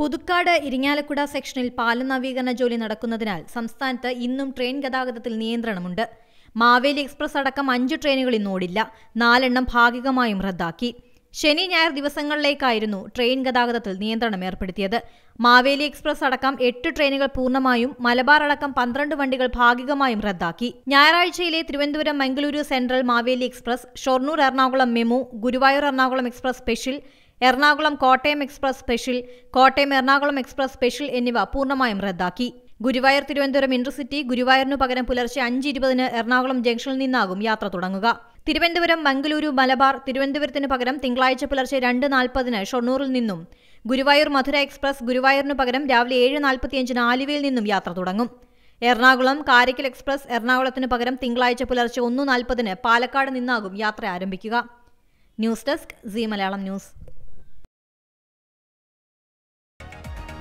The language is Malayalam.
പുതുക്കാട് ഇരിങ്ങാലക്കുട സെക്ഷനിൽ പാലം നവീകരണ ജോലി നടക്കുന്നതിനാൽ സംസ്ഥാനത്ത് ഇന്നും ട്രെയിൻ ഗതാഗതത്തിൽ നിയന്ത്രണമുണ്ട് മാവേലി എക്സ്പ്രസ് അടക്കം അഞ്ച് ട്രെയിനുകൾ ഇന്നോടില്ല നാലെണ്ണം ഭാഗികമായും റദ്ദാക്കി ശനി ഞായർ ദിവസങ്ങളിലേക്കായിരുന്നു ട്രെയിൻ ഗതാഗതത്തിൽ നിയന്ത്രണം ഏർപ്പെടുത്തിയത് മാവേലി എക്സ്പ്രസ് അടക്കം എട്ട് ട്രെയിനുകൾ പൂർണ്ണമായും മലബാർ അടക്കം പന്ത്രണ്ട് വണ്ടികൾ ഭാഗികമായും റദ്ദാക്കി ഞായറാഴ്ചയിലെ Thiruvananthapuram Mangaluru central Maveli express Shoranur Ernakulam MEMU Guruvayur Ernakulam express special Ernakulam Kottayam express special Kottayam Ernakulam express special എന്നിവ പൂർണ്ണമായും റദ്ദാക്കി ഗുരുവായൂർ തിരുവനന്തപുരം ഇന്റർസിറ്റി ഗുരുവായൂരിനു പകരം പുലർച്ചെ അഞ്ച് ഇരുപതിന് എറണാകുളം ജംഗ്ഷനിൽ നിന്നാകും യാത്ര തുടങ്ങുക തിരുവനന്തപുരം മംഗലൂരു മലബാർ തിരുവനന്തപുരത്തിന് പകരം തിങ്കളാഴ്ച പുലർച്ചെ രണ്ട് നാൽപ്പതിന് ഷൊർണൂറിൽ നിന്നും ഗുരുവായൂർ മധുര എക്സ്പ്രസ് ഗുരുവായൂരിനു പകരം രാവിലെ ഏഴ് നാൽപ്പത്തിയഞ്ചിന് ആലുവയിൽ നിന്നും യാത്ര തുടങ്ങും എറണാകുളം കാരയ്ക്കൽ എക്സ്പ്രസ് എറണാകുളത്തിന് പകരം തിങ്കളാഴ്ച പുലർച്ചെ ഒന്ന് നാൽപ്പതിന് പാലക്കാട് നിന്നാകും യാത്ര ആരംഭിക്കുക news desk C Malayalam news